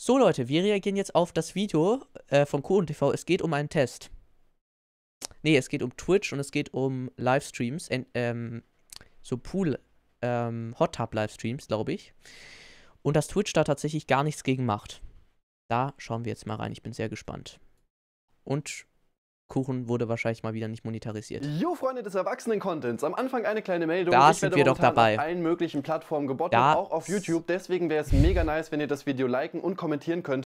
So Leute, wir reagieren jetzt auf das Video äh, von Kuhn TV. Es geht um einen Test. Nee, es geht um Twitch und es geht um Livestreams, äh, ähm, so Pool, ähm, Hot Tub Livestreams, glaube ich. Und dass Twitch da tatsächlich gar nichts gegen macht. Da schauen wir jetzt mal rein. Ich bin sehr gespannt. Und Kuchen wurde wahrscheinlich mal wieder nicht monetarisiert. Jo, Freunde des Erwachsenen-Contents. Am Anfang eine kleine Meldung. Da ich sind wir doch dabei. auf allen möglichen Plattformen gebottet, da auch auf YouTube. Deswegen wäre es mega nice, wenn ihr das Video liken und kommentieren könnt.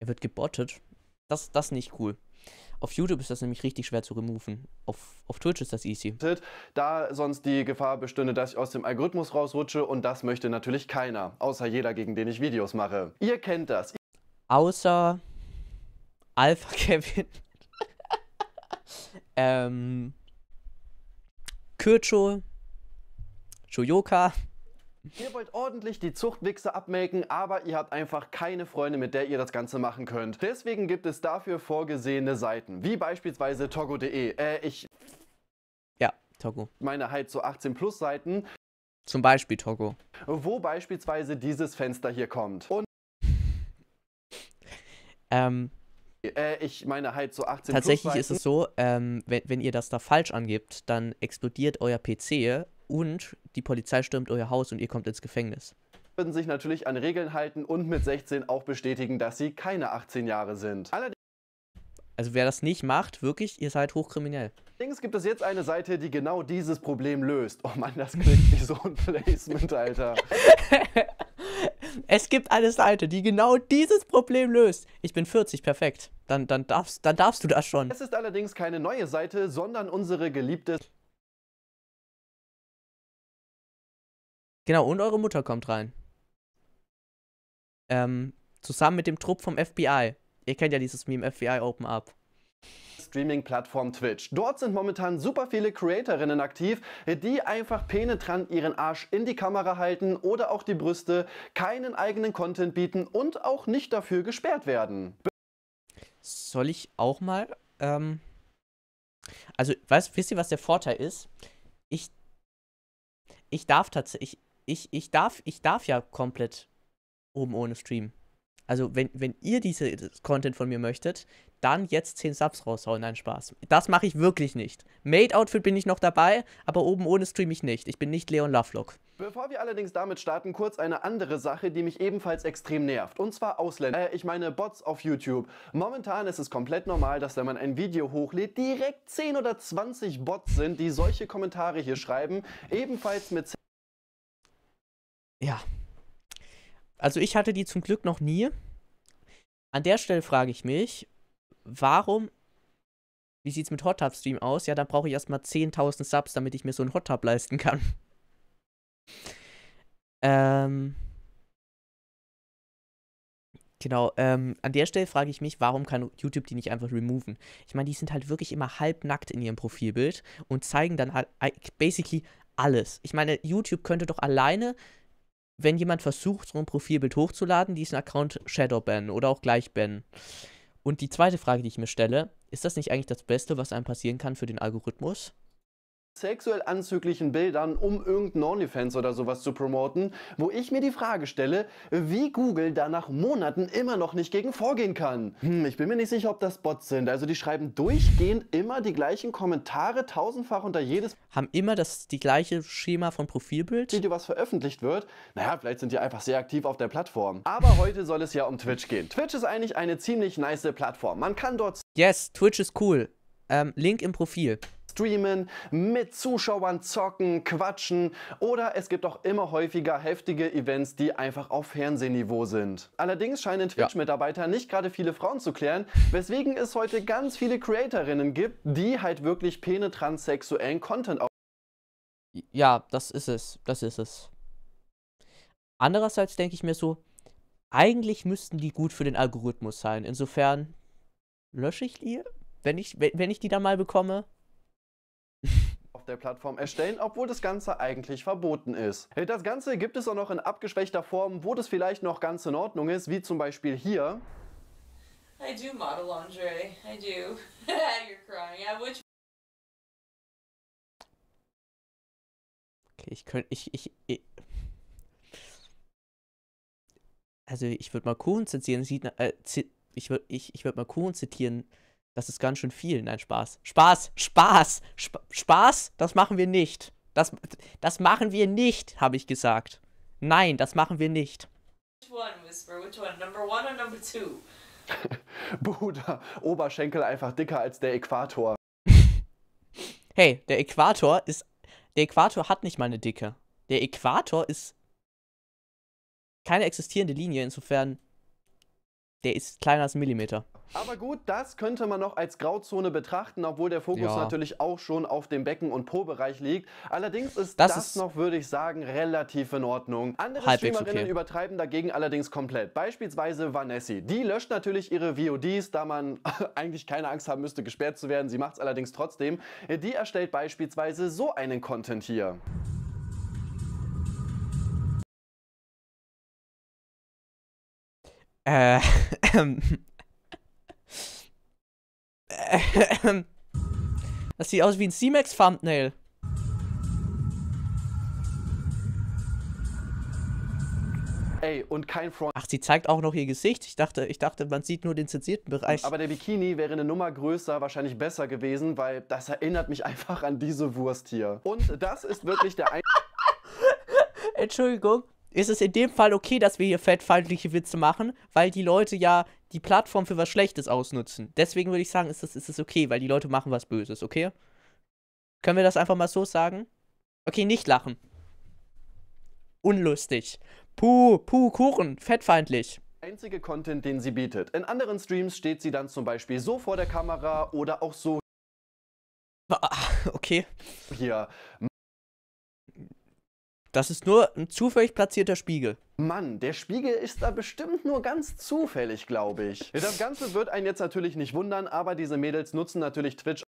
Er wird gebottet? Das, das nicht cool. Auf YouTube ist das nämlich richtig schwer zu removen. Auf, auf Twitch ist das easy. Da sonst die Gefahr bestünde, dass ich aus dem Algorithmus rausrutsche und das möchte natürlich keiner. Außer jeder, gegen den ich Videos mache. Ihr kennt das. Außer Alpha Kevin ähm, Kürcho, Shoyoka. Ihr wollt ordentlich die Zuchtwichse abmelken, aber ihr habt einfach keine Freunde, mit der ihr das Ganze machen könnt. Deswegen gibt es dafür vorgesehene Seiten, wie beispielsweise togo.de. Äh, ich... Ja, Togo. Meine halt so 18 plus Seiten. Zum Beispiel Togo. Wo beispielsweise dieses Fenster hier kommt. Und ähm, äh, ich meine halt so 18 Tatsächlich ist es so, ähm, wenn, wenn ihr das da falsch angibt, dann explodiert euer PC und die Polizei stürmt euer Haus und ihr kommt ins Gefängnis. Würden sich natürlich an Regeln halten und mit 16 auch bestätigen, dass sie keine 18 Jahre sind. Allerdings also wer das nicht macht, wirklich, ihr seid hochkriminell. Allerdings gibt es jetzt eine Seite, die genau dieses Problem löst. Oh Mann, das klingt wie so ein Placement, Alter. Es gibt eine Seite, die genau dieses Problem löst. Ich bin 40, perfekt. Dann, dann, darfst, dann darfst du das schon. Es ist allerdings keine neue Seite, sondern unsere geliebte... Genau, und eure Mutter kommt rein. Ähm, zusammen mit dem Trupp vom FBI. Ihr kennt ja dieses Meme FBI Open Up. Streaming-Plattform Twitch. Dort sind momentan super viele Creatorinnen aktiv, die einfach penetrant ihren Arsch in die Kamera halten oder auch die Brüste, keinen eigenen Content bieten und auch nicht dafür gesperrt werden. Soll ich auch mal, ähm also, weißt, wisst ihr, was der Vorteil ist? Ich, ich darf tatsächlich, ich, ich darf, ich darf ja komplett oben ohne streamen. Also, wenn, wenn ihr diese äh, Content von mir möchtet, dann jetzt 10 Subs raushauen. dein Spaß. Das mache ich wirklich nicht. Made-Outfit bin ich noch dabei, aber oben ohne stream ich nicht. Ich bin nicht Leon Lovelock. Bevor wir allerdings damit starten, kurz eine andere Sache, die mich ebenfalls extrem nervt. Und zwar Ausländer. Äh, ich meine Bots auf YouTube. Momentan ist es komplett normal, dass wenn man ein Video hochlädt, direkt 10 oder 20 Bots sind, die solche Kommentare hier schreiben. Ebenfalls mit... Ja, also ich hatte die zum Glück noch nie. An der Stelle frage ich mich, warum, wie sieht's mit Hot Tub Stream aus? Ja, dann brauche ich erstmal 10.000 Subs, damit ich mir so einen Hot Tub leisten kann. Ähm. Genau, ähm, an der Stelle frage ich mich, warum kann YouTube die nicht einfach removen? Ich meine, die sind halt wirklich immer halbnackt in ihrem Profilbild und zeigen dann halt basically alles. Ich meine, YouTube könnte doch alleine wenn jemand versucht, so ein Profilbild hochzuladen, diesen Account Shadowban oder auch gleich bannen. Und die zweite Frage, die ich mir stelle, ist das nicht eigentlich das Beste, was einem passieren kann für den Algorithmus? sexuell anzüglichen Bildern, um irgendeinen OnlyFans oder sowas zu promoten, wo ich mir die Frage stelle, wie Google da nach Monaten immer noch nicht gegen vorgehen kann. Hm, ich bin mir nicht sicher, ob das Bots sind. Also die schreiben durchgehend immer die gleichen Kommentare, tausendfach unter jedes... Haben immer das die gleiche Schema von Profilbild? Video, was veröffentlicht wird. Naja, vielleicht sind die einfach sehr aktiv auf der Plattform. Aber heute soll es ja um Twitch gehen. Twitch ist eigentlich eine ziemlich nice Plattform. Man kann dort... Yes, Twitch ist cool. Ähm, Link im Profil streamen, mit Zuschauern zocken, quatschen oder es gibt auch immer häufiger heftige Events, die einfach auf Fernsehniveau sind. Allerdings scheinen Twitch-Mitarbeiter nicht gerade viele Frauen zu klären, weswegen es heute ganz viele Creatorinnen gibt, die halt wirklich penetrant sexuellen Content auf ja, das ist es, das ist es. Andererseits denke ich mir so, eigentlich müssten die gut für den Algorithmus sein. Insofern lösche ich die, wenn ich, wenn ich die dann mal bekomme der Plattform erstellen, obwohl das Ganze eigentlich verboten ist. Das Ganze gibt es auch noch in abgeschwächter Form, wo das vielleicht noch ganz in Ordnung ist, wie zum Beispiel hier. I do model lingerie. I do. You're crying. I would Okay, ich könnte. Ich, ich, ich, Also, ich würde mal Kuchen zitieren. Sieht, äh, ich würde ich, ich würd mal Kuchen zitieren. Das ist ganz schön viel. Nein, Spaß. Spaß, Spaß, Sp Spaß, das machen wir nicht. Das, das machen wir nicht, habe ich gesagt. Nein, das machen wir nicht. Which one, Whisper? Which one? Number one or number two? Bruder, Oberschenkel einfach dicker als der Äquator. hey, der Äquator ist. Der Äquator hat nicht mal eine Dicke. Der Äquator ist keine existierende Linie, insofern der ist kleiner als ein Millimeter. Aber gut, das könnte man noch als Grauzone betrachten, obwohl der Fokus ja. natürlich auch schon auf dem Becken- und Po-Bereich liegt. Allerdings ist das, das ist noch, würde ich sagen, relativ in Ordnung. Andere Streamerinnen okay. übertreiben dagegen allerdings komplett. Beispielsweise Vanessa. Die löscht natürlich ihre VODs, da man eigentlich keine Angst haben müsste, gesperrt zu werden. Sie macht es allerdings trotzdem. Die erstellt beispielsweise so einen Content hier. Äh, ähm. Äh, das sieht aus wie ein C-Max-Thumbnail. Ey, und kein Front. Ach, sie zeigt auch noch ihr Gesicht. Ich dachte, ich dachte, man sieht nur den zensierten Bereich. Aber der Bikini wäre eine Nummer größer wahrscheinlich besser gewesen, weil das erinnert mich einfach an diese Wurst hier. Und das ist wirklich der ein Entschuldigung, ist es in dem Fall okay, dass wir hier fettfeindliche Witze machen, weil die Leute ja die Plattform für was Schlechtes ausnutzen. Deswegen würde ich sagen, ist, das, ist es okay, weil die Leute machen was Böses, okay? Können wir das einfach mal so sagen? Okay, nicht lachen. Unlustig. Puh, puh, Kuchen, fettfeindlich einzige Content, den sie bietet. In anderen Streams steht sie dann zum Beispiel so vor der Kamera oder auch so. Ah, okay. Hier. Das ist nur ein zufällig platzierter Spiegel. Mann, der Spiegel ist da bestimmt nur ganz zufällig, glaube ich. Das Ganze wird einen jetzt natürlich nicht wundern, aber diese Mädels nutzen natürlich Twitch.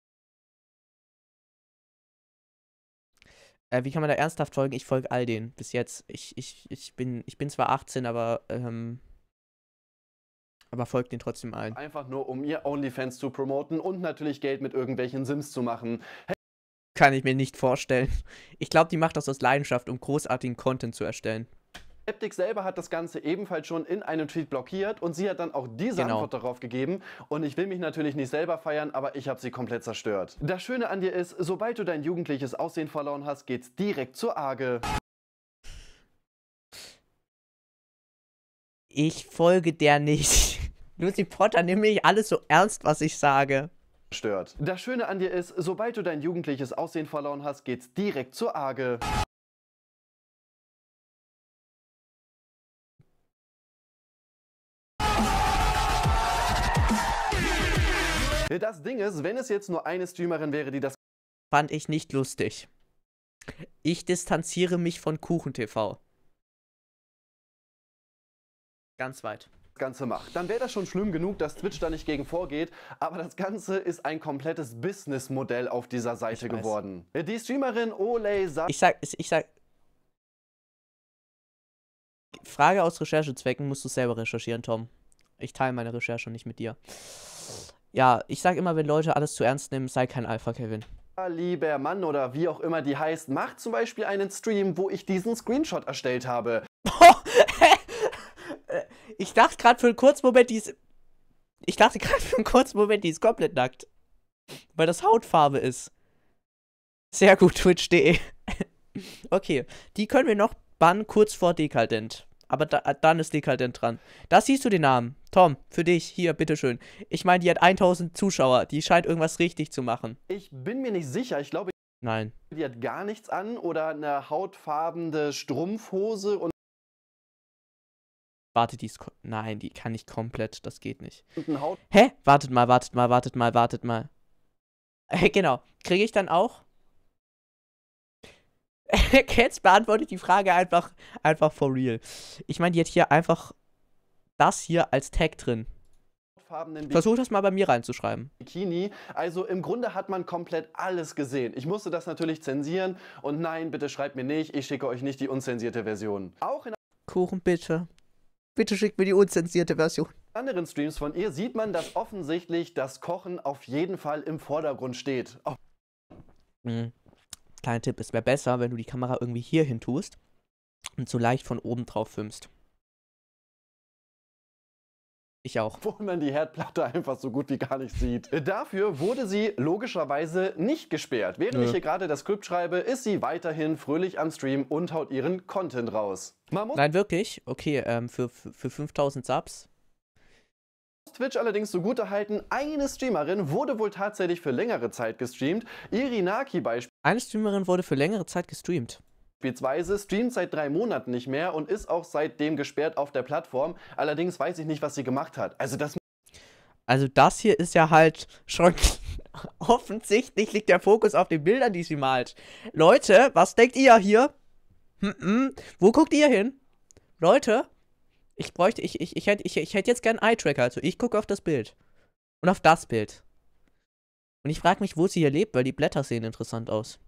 Äh, wie kann man da ernsthaft folgen? Ich folge all denen bis jetzt. Ich, ich, ich, bin, ich bin zwar 18, aber ähm, aber folgt den trotzdem allen. Einfach nur, um ihr OnlyFans zu promoten und natürlich Geld mit irgendwelchen Sims zu machen. Hey kann ich mir nicht vorstellen. Ich glaube, die macht das aus Leidenschaft, um großartigen Content zu erstellen. Skeptic selber hat das Ganze ebenfalls schon in einem Tweet blockiert und sie hat dann auch diese genau. Antwort darauf gegeben. Und ich will mich natürlich nicht selber feiern, aber ich habe sie komplett zerstört. Das Schöne an dir ist, sobald du dein jugendliches Aussehen verloren hast, geht's direkt zur Arge. Ich folge der nicht. Lucy Potter nimmt nicht alles so ernst, was ich sage stört. Das Schöne an dir ist, sobald du dein jugendliches Aussehen verloren hast, geht's direkt zur Arge. Das Ding ist, wenn es jetzt nur eine Streamerin wäre, die das fand ich nicht lustig. Ich distanziere mich von KuchenTV. Ganz weit. Ganze macht. Dann wäre das schon schlimm genug, dass Twitch da nicht gegen vorgeht, aber das Ganze ist ein komplettes Businessmodell auf dieser Seite geworden. Die Streamerin Olay sagt... Ich sag, ich sag... Frage aus Recherchezwecken musst du selber recherchieren, Tom. Ich teile meine Recherche nicht mit dir. Ja, ich sag immer, wenn Leute alles zu ernst nehmen, sei kein Alpha-Kevin lieber Mann oder wie auch immer die heißt, macht zum Beispiel einen Stream, wo ich diesen Screenshot erstellt habe. Ich dachte gerade für einen kurzen Moment, die ist. Ich dachte gerade für einen kurzen Moment, die ist komplett nackt. Weil das Hautfarbe ist. Sehr gut, Twitch.de. okay, die können wir noch bannen kurz vor Dekadent. Aber da, dann ist Dekadent dran. Da siehst du den Namen. Tom, für dich, hier, bitteschön. Ich meine, die hat 1000 Zuschauer. Die scheint irgendwas richtig zu machen. Ich bin mir nicht sicher. Ich glaube. Nein. Die hat gar nichts an oder eine hautfarbene Strumpfhose und. Warte, die ist. Nein, die kann nicht komplett. Das geht nicht. Hä? Wartet mal, wartet mal, wartet mal, wartet mal. Äh, genau. Kriege ich dann auch? Cats beantwortet die Frage einfach, einfach for real. Ich meine, die hat hier einfach das hier als Tag drin. Versuch das mal bei mir reinzuschreiben. Bikini. Also im Grunde hat man komplett alles gesehen. Ich musste das natürlich zensieren und nein, bitte schreibt mir nicht, ich schicke euch nicht die unzensierte Version. Auch in Kuchen bitte. Bitte schickt mir die unzensierte Version. In anderen Streams von ihr sieht man, dass offensichtlich das Kochen auf jeden Fall im Vordergrund steht. Oh. Mhm. Kleiner Tipp, es wäre besser, wenn du die Kamera irgendwie hier hin tust und so leicht von oben drauf filmst. Ich auch. Wo man die Herdplatte einfach so gut wie gar nicht sieht. Äh, dafür wurde sie logischerweise nicht gesperrt. Während Nö. ich hier gerade das Skript schreibe, ist sie weiterhin fröhlich am Stream und haut ihren Content raus. Nein, wirklich? Okay, ähm, für, für, 5000 Subs. Twitch allerdings so gut erhalten, eine Streamerin wurde wohl tatsächlich für längere Zeit gestreamt. Irinaki beispielsweise. Eine Streamerin wurde für längere Zeit gestreamt beispielsweise streamt seit drei Monaten nicht mehr und ist auch seitdem gesperrt auf der Plattform. Allerdings weiß ich nicht, was sie gemacht hat. Also das. Also das hier ist ja halt schon offensichtlich liegt der Fokus auf den Bildern, die sie malt. Leute, was denkt ihr hier? Hm -mm. Wo guckt ihr hin? Leute, ich bräuchte, ich, ich, ich hätte ich, ich hätt jetzt gern Eye-Tracker. Also ich gucke auf das Bild. Und auf das Bild. Und ich frage mich, wo sie hier lebt, weil die Blätter sehen interessant aus.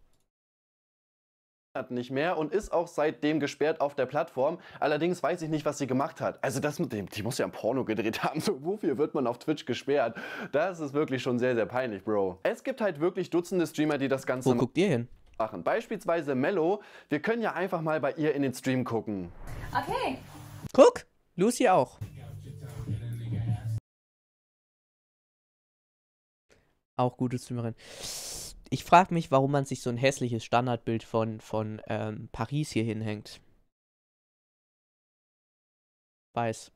Monaten nicht mehr und ist auch seitdem gesperrt auf der Plattform. Allerdings weiß ich nicht, was sie gemacht hat. Also das mit dem, die muss ja ein Porno gedreht haben. So, wofür wird man auf Twitch gesperrt? Das ist wirklich schon sehr, sehr peinlich, Bro. Es gibt halt wirklich Dutzende Streamer, die das Ganze Wo guckt ihr hin? machen. Beispielsweise Mello. Wir können ja einfach mal bei ihr in den Stream gucken. Okay. Guck, Lucy auch. Auch gute Streamerin ich frage mich, warum man sich so ein hässliches Standardbild von, von ähm, Paris hier hinhängt. Weiß.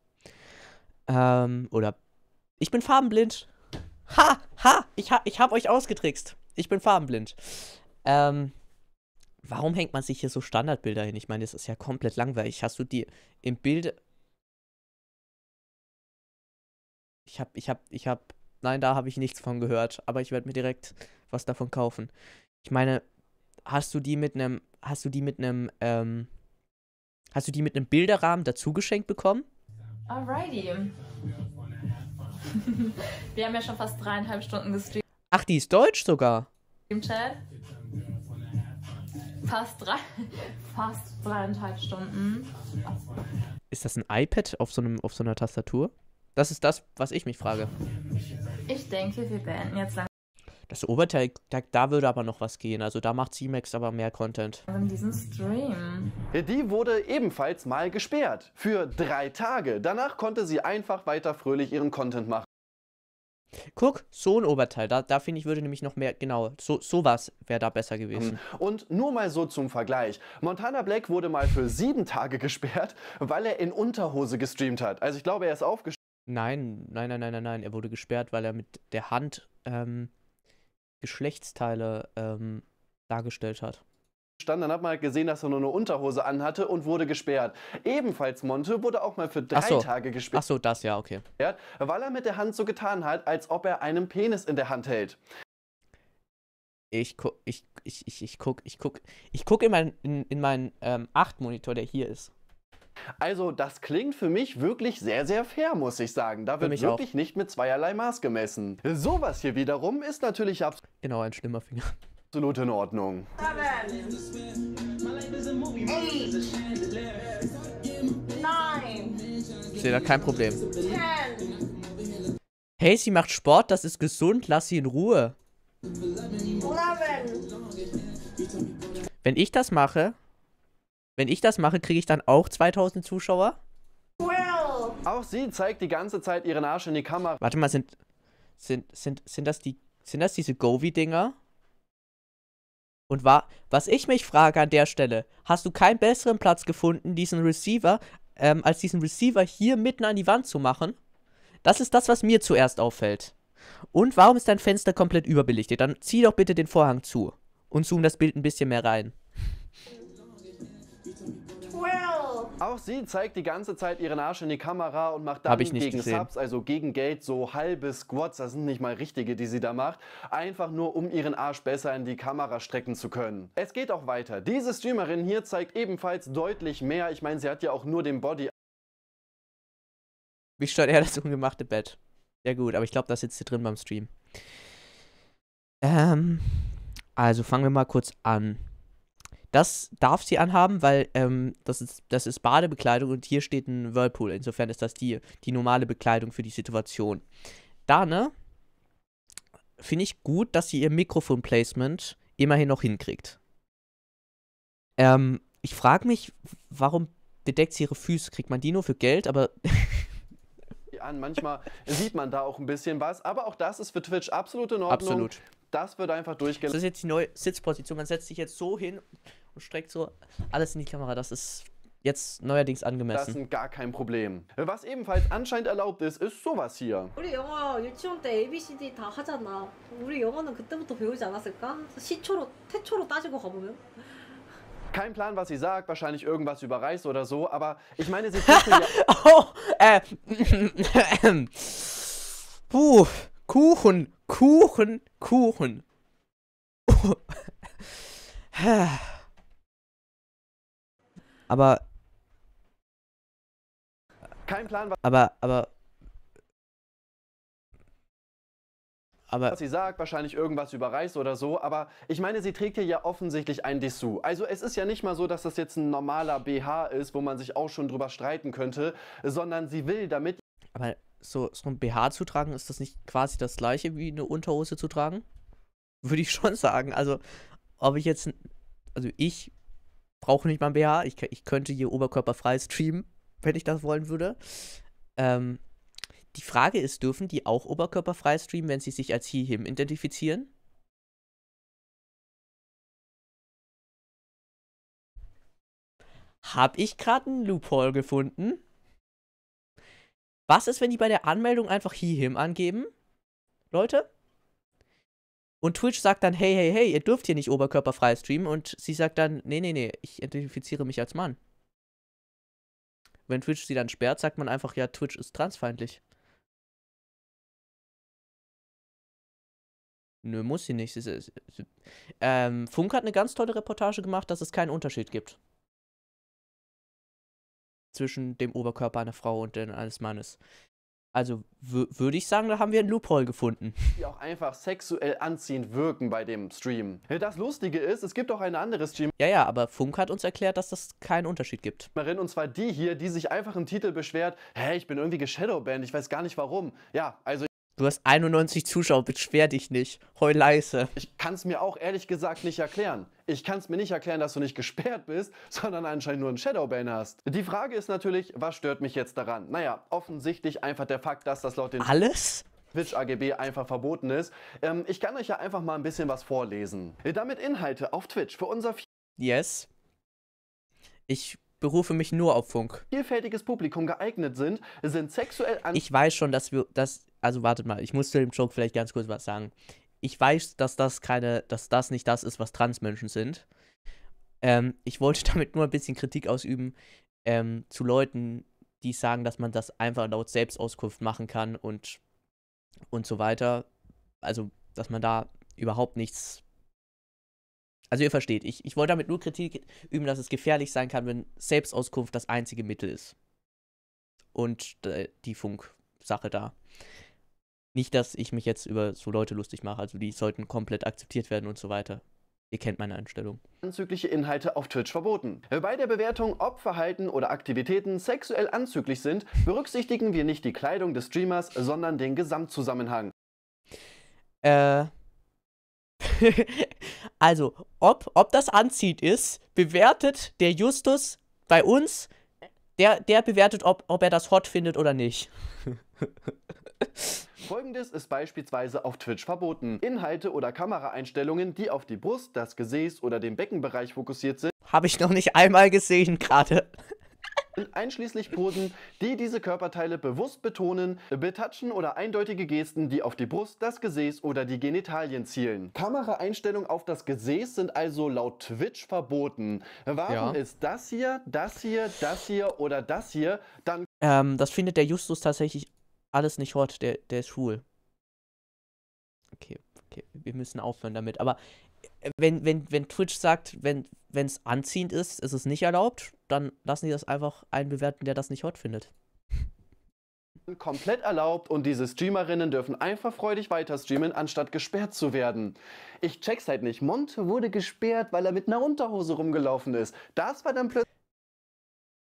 Ähm, oder. Ich bin farbenblind. Ha! Ha! Ich, ha, ich habe euch ausgetrickst. Ich bin farbenblind. Ähm, warum hängt man sich hier so Standardbilder hin? Ich meine, das ist ja komplett langweilig. Hast du die im Bild. Ich hab, ich hab, ich hab. Nein, da habe ich nichts von gehört. Aber ich werde mir direkt was davon kaufen. Ich meine, hast du die mit einem, hast du die mit einem, ähm, hast du die mit einem Bilderrahmen dazu geschenkt bekommen? Alrighty. Wir haben ja schon fast dreieinhalb Stunden gestreamt. Ach, die ist deutsch sogar. Im Chat. Fast drei, fast dreieinhalb Stunden. Ist das ein iPad auf so, einem, auf so einer Tastatur? Das ist das, was ich mich frage. Ich denke, wir beenden jetzt langsam. Das Oberteil, da, da, würde aber noch was gehen. Also da macht C-Max aber mehr Content. In diesem Stream. Die wurde ebenfalls mal gesperrt. Für drei Tage. Danach konnte sie einfach weiter fröhlich ihren Content machen. Guck, so ein Oberteil. Da, da finde ich, würde nämlich noch mehr, genau, so, sowas wäre da besser gewesen. Mhm. Und nur mal so zum Vergleich. Montana Black wurde mal für sieben Tage gesperrt, weil er in Unterhose gestreamt hat. Also ich glaube, er ist aufgestreamt. Nein, Nein, nein, nein, nein, nein, Er wurde gesperrt, weil er mit der Hand ähm, Geschlechtsteile ähm, dargestellt hat stand, dann hat man halt gesehen, dass er nur eine Unterhose anhatte und wurde gesperrt. Ebenfalls Monte wurde auch mal für drei so. Tage gesperrt. Achso, das ja, okay. Weil er mit der Hand so getan hat, als ob er einen Penis in der Hand hält. Ich guck, ich, ich, ich, ich guck, ich guck, ich guck in meinen in, in mein, ähm, 8-Monitor, der hier ist. Also das klingt für mich wirklich sehr, sehr fair, muss ich sagen. Da für wird wirklich auch. nicht mit zweierlei Maß gemessen. Sowas hier wiederum ist natürlich absolut... Genau, ein schlimmer Finger. Absolut in Ordnung. Nein. Ich sehe da kein Problem. Hey, sie macht Sport, das ist gesund, lass sie in Ruhe. Wenn ich das mache, wenn ich das mache, kriege ich dann auch 2000 Zuschauer? Well. Auch sie zeigt die ganze Zeit ihren Arsch in die Kamera. Warte mal, sind sind sind sind das die sind das diese Govi Dinger? Und war was ich mich frage an der Stelle, hast du keinen besseren Platz gefunden, diesen Receiver ähm, als diesen Receiver hier mitten an die Wand zu machen? Das ist das, was mir zuerst auffällt. Und warum ist dein Fenster komplett überbelichtet? Dann zieh doch bitte den Vorhang zu und zoom das Bild ein bisschen mehr rein. Auch sie zeigt die ganze Zeit ihren Arsch in die Kamera und macht dann gegen gesehen. Subs, also gegen Geld, so halbe Squats, das sind nicht mal richtige, die sie da macht, einfach nur um ihren Arsch besser in die Kamera strecken zu können. Es geht auch weiter. Diese Streamerin hier zeigt ebenfalls deutlich mehr. Ich meine, sie hat ja auch nur den Body. Wie stört er das ungemachte Bett? Ja gut, aber ich glaube, das sitzt hier drin beim Stream. Ähm, also fangen wir mal kurz an. Das darf sie anhaben, weil ähm, das, ist, das ist Badebekleidung und hier steht ein Whirlpool. Insofern ist das die, die normale Bekleidung für die Situation. Da, ne? Finde ich gut, dass sie ihr Mikrofon-Placement immerhin noch hinkriegt. Ähm, ich frage mich, warum bedeckt sie ihre Füße? Kriegt man die nur für Geld? Aber ja, Manchmal sieht man da auch ein bisschen was. Aber auch das ist für Twitch absolut in Ordnung. Absolut. Das wird einfach durchgelassen. Das ist jetzt die neue Sitzposition. Man setzt sich jetzt so hin, und streckt so alles in die Kamera. Das ist jetzt neuerdings angemessen. Das ist gar kein Problem. Was ebenfalls anscheinend erlaubt ist, ist sowas hier. Kein Plan, was sie sagt, wahrscheinlich irgendwas über Reis oder so, aber ich meine, sie Oh, äh, ähm, Puh, Kuchen, Kuchen, Kuchen. aber. Kein Plan, was. Aber, aber. Aber was sie sagt, wahrscheinlich irgendwas über Reis oder so, aber ich meine, sie trägt hier ja offensichtlich ein Dessous. Also es ist ja nicht mal so, dass das jetzt ein normaler BH ist, wo man sich auch schon drüber streiten könnte, sondern sie will damit... Aber so, so ein BH zu tragen, ist das nicht quasi das gleiche wie eine Unterhose zu tragen? Würde ich schon sagen. Also ob ich jetzt... Also ich brauche nicht mal ein BH. Ich, ich könnte hier oberkörperfrei streamen, wenn ich das wollen würde. Ähm, die Frage ist, dürfen die auch oberkörperfrei streamen, wenn sie sich als HeHim identifizieren? Hab ich gerade einen Loophole gefunden? Was ist, wenn die bei der Anmeldung einfach HeHim angeben? Leute? Und Twitch sagt dann, hey, hey, hey, ihr dürft hier nicht oberkörperfrei streamen. Und sie sagt dann, nee, nee, nee, ich identifiziere mich als Mann. Wenn Twitch sie dann sperrt, sagt man einfach, ja, Twitch ist transfeindlich. Nö, muss sie nicht. Ähm, Funk hat eine ganz tolle Reportage gemacht, dass es keinen Unterschied gibt. Zwischen dem Oberkörper einer Frau und dem eines Mannes. Also würde ich sagen, da haben wir ein Loophole gefunden. Die auch einfach sexuell anziehend wirken bei dem Stream. Das Lustige ist, es gibt auch eine andere Stream. Ja, ja, aber Funk hat uns erklärt, dass das keinen Unterschied gibt. Und zwar die hier, die sich einfach im Titel beschwert, hey, ich bin irgendwie geshadowbanned, ich weiß gar nicht warum. Ja, also... Du hast 91 Zuschauer, beschwer dich nicht. Heul leise. Ich kann es mir auch ehrlich gesagt nicht erklären. Ich kann es mir nicht erklären, dass du nicht gesperrt bist, sondern anscheinend nur einen Shadowban hast. Die Frage ist natürlich, was stört mich jetzt daran? Naja, offensichtlich einfach der Fakt, dass das laut den... Alles? Twitch-AGB einfach verboten ist. Ähm, ich kann euch ja einfach mal ein bisschen was vorlesen. Damit Inhalte auf Twitch für unser... Yes. Ich berufe mich nur auf Funk. Vielfältiges Publikum geeignet sind, sind sexuell an. Ich weiß schon, dass wir das. Also wartet mal, ich muss zu dem Joke vielleicht ganz kurz was sagen. Ich weiß, dass das keine, dass das nicht das ist, was Transmenschen sind. Ähm, ich wollte damit nur ein bisschen Kritik ausüben ähm, zu Leuten, die sagen, dass man das einfach laut Selbstauskunft machen kann und und so weiter. Also, dass man da überhaupt nichts also ihr versteht, ich, ich wollte damit nur Kritik üben, dass es gefährlich sein kann, wenn Selbstauskunft das einzige Mittel ist. Und äh, die Funksache da. Nicht, dass ich mich jetzt über so Leute lustig mache, also die sollten komplett akzeptiert werden und so weiter. Ihr kennt meine Einstellung. Anzügliche Inhalte auf Twitch verboten. Bei der Bewertung, ob Verhalten oder Aktivitäten sexuell anzüglich sind, berücksichtigen wir nicht die Kleidung des Streamers, sondern den Gesamtzusammenhang. Äh, also, ob, ob das anzieht ist, bewertet der Justus bei uns, der, der bewertet, ob, ob er das hot findet oder nicht. Folgendes ist beispielsweise auf Twitch verboten. Inhalte oder Kameraeinstellungen, die auf die Brust, das Gesäß oder den Beckenbereich fokussiert sind. Habe ich noch nicht einmal gesehen gerade einschließlich Posen, die diese Körperteile bewusst betonen, betatschen oder eindeutige Gesten, die auf die Brust, das Gesäß oder die Genitalien zielen. Kameraeinstellungen auf das Gesäß sind also laut Twitch verboten. Warum ja. ist das hier, das hier, das hier oder das hier dann... Ähm, das findet der Justus tatsächlich alles nicht hot, der, der ist schwul. Okay, okay, wir müssen aufhören damit. Aber wenn, wenn, wenn Twitch sagt, wenn es anziehend ist, ist es nicht erlaubt, dann lassen die das einfach einen bewerten, der das nicht hot findet. Komplett erlaubt und diese Streamerinnen dürfen einfach freudig weiter streamen, anstatt gesperrt zu werden. Ich check's halt nicht. Monte wurde gesperrt, weil er mit einer Unterhose rumgelaufen ist. Das war dann plötzlich.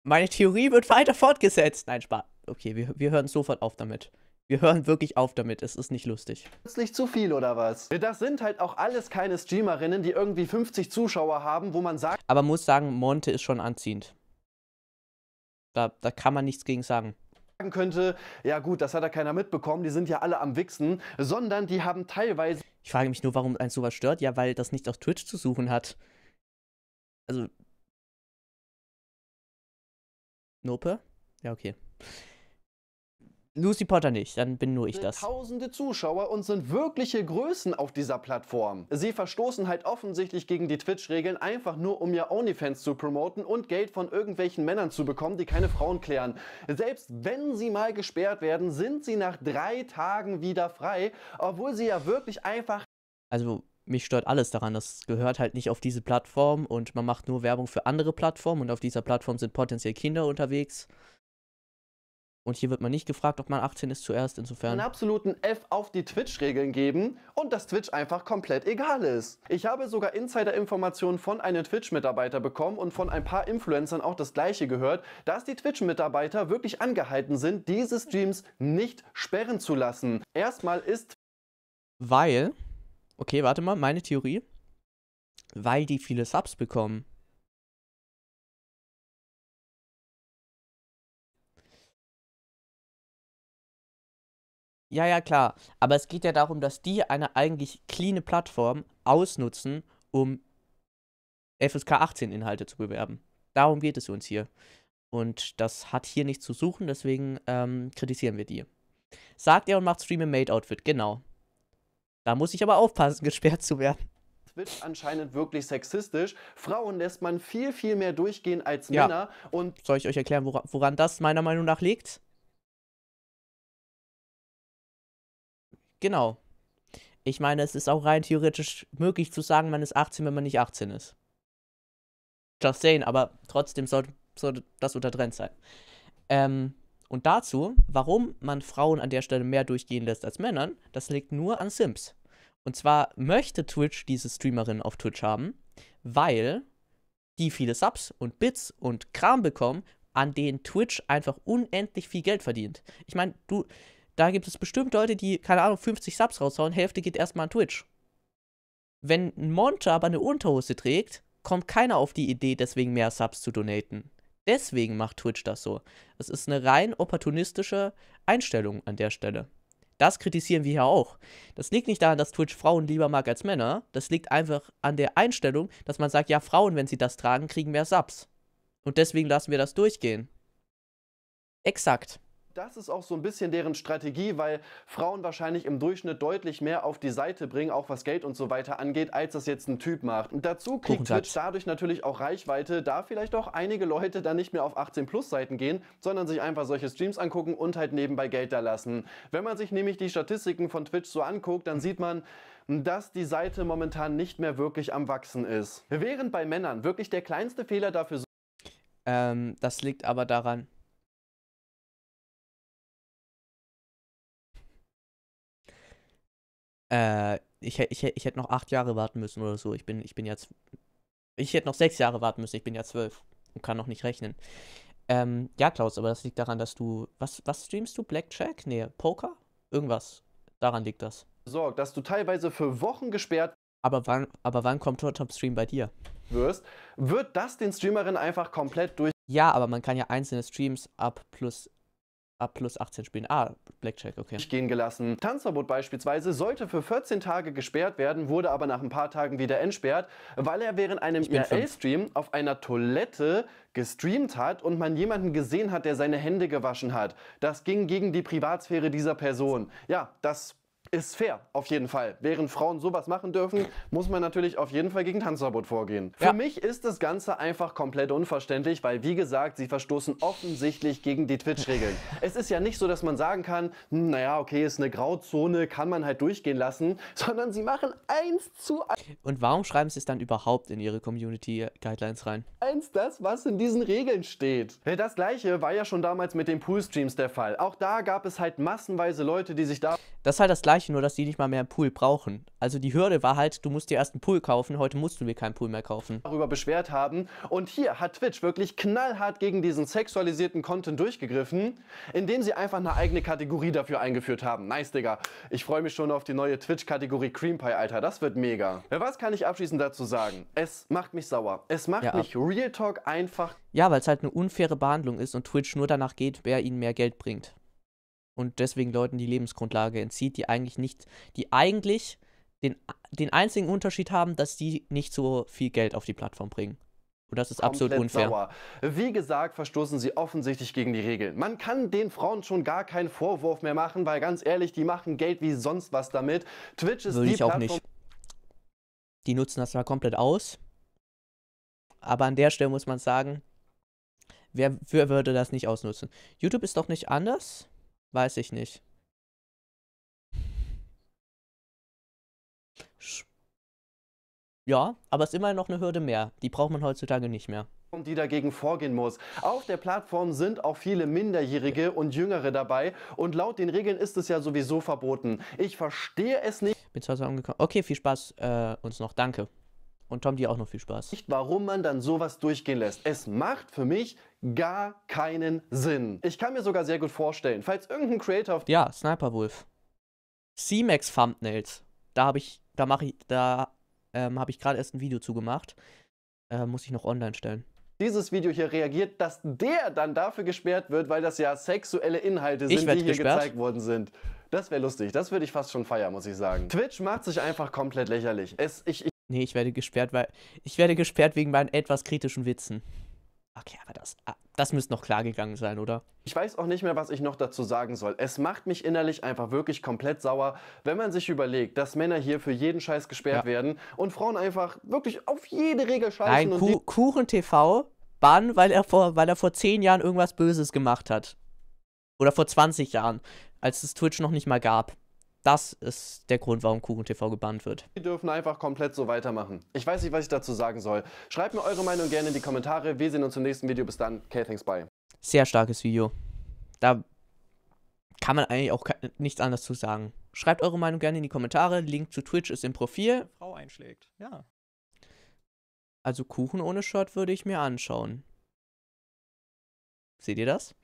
Meine Theorie wird weiter fortgesetzt. Nein, Spaß. Okay, wir, wir hören sofort auf damit. Wir hören wirklich auf damit, es ist nicht lustig. Ist nicht zu viel oder was? Das sind halt auch alles keine Streamerinnen, die irgendwie 50 Zuschauer haben, wo man sagt... Aber muss sagen, Monte ist schon anziehend. Da, da kann man nichts gegen sagen könnte, ja gut, das hat da keiner mitbekommen, die sind ja alle am Wichsen, sondern die haben teilweise... Ich frage mich nur, warum ein sowas stört. Ja, weil das nicht auf Twitch zu suchen hat. Also... Nope? Ja, okay. Lucy Potter nicht, dann bin nur ich das. Tausende Zuschauer und sind wirkliche Größen auf dieser Plattform. Sie verstoßen halt offensichtlich gegen die Twitch-Regeln, einfach nur um ihr OnlyFans zu promoten und Geld von irgendwelchen Männern zu bekommen, die keine Frauen klären. Selbst wenn sie mal gesperrt werden, sind sie nach drei Tagen wieder frei, obwohl sie ja wirklich einfach... Also mich stört alles daran. Das gehört halt nicht auf diese Plattform und man macht nur Werbung für andere Plattformen und auf dieser Plattform sind potenziell Kinder unterwegs. Und hier wird man nicht gefragt, ob man 18 ist zuerst, insofern. Einen absoluten F auf die Twitch-Regeln geben und dass Twitch einfach komplett egal ist. Ich habe sogar Insider-Informationen von einem Twitch-Mitarbeiter bekommen und von ein paar Influencern auch das gleiche gehört, dass die Twitch-Mitarbeiter wirklich angehalten sind, diese Streams nicht sperren zu lassen. Erstmal ist. Weil. Okay, warte mal, meine Theorie. Weil die viele Subs bekommen. Ja, ja, klar. Aber es geht ja darum, dass die eine eigentlich clean Plattform ausnutzen, um FSK 18 Inhalte zu bewerben. Darum geht es uns hier. Und das hat hier nichts zu suchen, deswegen ähm, kritisieren wir die. Sagt er und macht Stream im Made-Outfit, genau. Da muss ich aber aufpassen, gesperrt zu werden. Twitch anscheinend wirklich sexistisch. Frauen lässt man viel, viel mehr durchgehen als ja. Männer. Und Soll ich euch erklären, woran, woran das meiner Meinung nach liegt? Genau. Ich meine, es ist auch rein theoretisch möglich zu sagen, man ist 18, wenn man nicht 18 ist. Just saying, aber trotzdem sollte, sollte das untertrennt sein. Ähm, und dazu, warum man Frauen an der Stelle mehr durchgehen lässt als Männern, das liegt nur an Sims. Und zwar möchte Twitch diese Streamerinnen auf Twitch haben, weil die viele Subs und Bits und Kram bekommen, an denen Twitch einfach unendlich viel Geld verdient. Ich meine, du, da gibt es bestimmt Leute, die, keine Ahnung, 50 Subs raushauen, Hälfte geht erstmal an Twitch. Wenn ein Monte aber eine Unterhose trägt, kommt keiner auf die Idee, deswegen mehr Subs zu donaten. Deswegen macht Twitch das so. Es ist eine rein opportunistische Einstellung an der Stelle. Das kritisieren wir ja auch. Das liegt nicht daran, dass Twitch Frauen lieber mag als Männer. Das liegt einfach an der Einstellung, dass man sagt, ja, Frauen, wenn sie das tragen, kriegen mehr Subs. Und deswegen lassen wir das durchgehen. Exakt das ist auch so ein bisschen deren Strategie, weil Frauen wahrscheinlich im Durchschnitt deutlich mehr auf die Seite bringen, auch was Geld und so weiter angeht, als das jetzt ein Typ macht. Und dazu kriegt Twitch dadurch natürlich auch Reichweite, da vielleicht auch einige Leute dann nicht mehr auf 18-Plus-Seiten gehen, sondern sich einfach solche Streams angucken und halt nebenbei Geld da lassen. Wenn man sich nämlich die Statistiken von Twitch so anguckt, dann sieht man, dass die Seite momentan nicht mehr wirklich am Wachsen ist. Während bei Männern wirklich der kleinste Fehler dafür... Ähm, das liegt aber daran, Äh, ich, ich, ich hätte noch acht Jahre warten müssen oder so. Ich bin, ich bin jetzt. Ich hätte noch sechs Jahre warten müssen, ich bin ja zwölf und kann noch nicht rechnen. Ähm, ja, Klaus, aber das liegt daran, dass du. Was, was streamst du? Blackjack? Nee, Poker? Irgendwas. Daran liegt das. Sorg, dass du teilweise für Wochen gesperrt. Aber wann, aber wann kommt Top Stream bei dir? Wirst, wird das den Streamerinnen einfach komplett durch. Ja, aber man kann ja einzelne Streams ab plus, ab plus 18 spielen. Ah, Blackjack, okay. Ich Gehen gelassen. Tanzverbot beispielsweise sollte für 14 Tage gesperrt werden, wurde aber nach ein paar Tagen wieder entsperrt, weil er während einem IRL-Stream auf einer Toilette gestreamt hat und man jemanden gesehen hat, der seine Hände gewaschen hat. Das ging gegen die Privatsphäre dieser Person. Ja, das ist fair, auf jeden Fall. Während Frauen sowas machen dürfen, muss man natürlich auf jeden Fall gegen Tanzverbot vorgehen. Ja. Für mich ist das Ganze einfach komplett unverständlich, weil wie gesagt, sie verstoßen offensichtlich gegen die Twitch-Regeln. es ist ja nicht so, dass man sagen kann, hm, naja, okay, ist eine Grauzone, kann man halt durchgehen lassen, sondern sie machen eins zu eins. Und warum schreiben sie es dann überhaupt in ihre Community-Guidelines rein? Eins das, was in diesen Regeln steht. Äh, das gleiche war ja schon damals mit den Pool-Streams der Fall. Auch da gab es halt massenweise Leute, die sich da... Das ist halt das gleiche, nur dass die nicht mal mehr einen Pool brauchen. Also die Hürde war halt, du musst dir erst einen Pool kaufen, heute musst du mir keinen Pool mehr kaufen. Darüber beschwert haben. Und hier hat Twitch wirklich knallhart gegen diesen sexualisierten Content durchgegriffen, indem sie einfach eine eigene Kategorie dafür eingeführt haben. Nice, Digga. Ich freue mich schon auf die neue Twitch-Kategorie Cream Pie, Alter. Das wird mega. was kann ich abschließend dazu sagen? Es macht mich sauer. Es macht ja. mich Real Talk einfach. Ja, weil es halt eine unfaire Behandlung ist und Twitch nur danach geht, wer ihnen mehr Geld bringt und deswegen Leuten die Lebensgrundlage entzieht, die eigentlich nicht, die eigentlich den, den einzigen Unterschied haben, dass die nicht so viel Geld auf die Plattform bringen. Und das ist absolut unfair. Sauer. Wie gesagt, verstoßen sie offensichtlich gegen die Regeln. Man kann den Frauen schon gar keinen Vorwurf mehr machen, weil ganz ehrlich, die machen Geld wie sonst was damit. Twitch ist Würde die ich Plattform auch nicht. Die nutzen das zwar komplett aus, aber an der Stelle muss man sagen, wer, wer würde das nicht ausnutzen? YouTube ist doch nicht anders. Weiß ich nicht. Ja, aber es ist immer noch eine Hürde mehr. Die braucht man heutzutage nicht mehr die dagegen vorgehen muss. Auf der Plattform sind auch viele Minderjährige und Jüngere dabei und laut den Regeln ist es ja sowieso verboten. Ich verstehe es nicht. Bin zu Hause angekommen. Okay, viel Spaß äh, uns noch. Danke und Tom dir auch noch viel Spaß. warum man dann sowas durchgehen lässt. Es macht für mich gar keinen Sinn. Ich kann mir sogar sehr gut vorstellen, falls irgendein Creator... auf. Ja, Sniperwolf. C-Max Thumbnails. Da habe ich, da mache ich, da ähm, habe ich gerade erst ein Video zugemacht. Äh, muss ich noch online stellen dieses Video hier reagiert, dass der dann dafür gesperrt wird, weil das ja sexuelle Inhalte sind, die hier gesperrt. gezeigt worden sind. Das wäre lustig. Das würde ich fast schon feiern, muss ich sagen. Twitch macht sich einfach komplett lächerlich. Es, ich, ich Nee, ich werde gesperrt, weil ich werde gesperrt wegen meinen etwas kritischen Witzen. Okay, aber das, ah, das müsste noch klar gegangen sein, oder? Ich weiß auch nicht mehr, was ich noch dazu sagen soll. Es macht mich innerlich einfach wirklich komplett sauer, wenn man sich überlegt, dass Männer hier für jeden Scheiß gesperrt ja. werden und Frauen einfach wirklich auf jede Regel scheißen. Nein, Ku Kuchen TV bann, weil er vor, weil er vor zehn Jahren irgendwas Böses gemacht hat. Oder vor 20 Jahren, als es Twitch noch nicht mal gab das ist der Grund, warum Kuchen TV gebannt wird. Wir dürfen einfach komplett so weitermachen. Ich weiß nicht, was ich dazu sagen soll. Schreibt mir eure Meinung gerne in die Kommentare. Wir sehen uns im nächsten Video. Bis dann. Okay, thanks, bye. Sehr starkes Video. Da kann man eigentlich auch nichts anderes zu sagen. Schreibt eure Meinung gerne in die Kommentare. Link zu Twitch ist im Profil. Frau einschlägt, ja. Also Kuchen ohne Shirt würde ich mir anschauen. Seht ihr das?